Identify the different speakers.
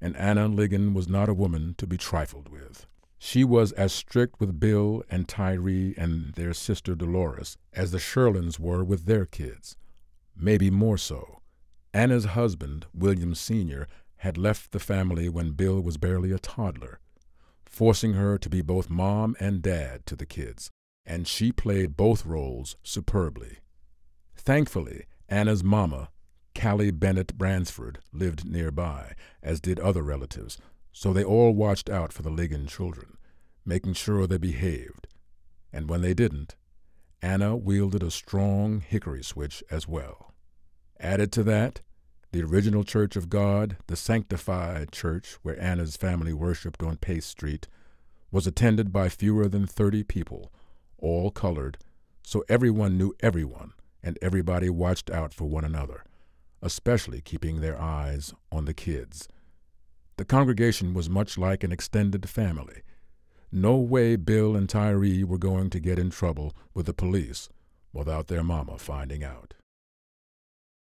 Speaker 1: and Anna Ligon was not a woman to be trifled with. She was as strict with Bill and Tyree and their sister Dolores as the Sherlins were with their kids, maybe more so. Anna's husband, William Sr., had left the family when Bill was barely a toddler, forcing her to be both mom and dad to the kids, and she played both roles superbly. Thankfully, Anna's mama, Callie Bennett Bransford lived nearby, as did other relatives, so they all watched out for the Ligon children, making sure they behaved. And when they didn't, Anna wielded a strong hickory switch as well. Added to that, the original Church of God, the sanctified church where Anna's family worshiped on Pace Street, was attended by fewer than 30 people, all colored, so everyone knew everyone and everybody watched out for one another especially keeping their eyes on the kids. The congregation was much like an extended family. No way Bill and Tyree were going to get in trouble with the police without their mama finding out.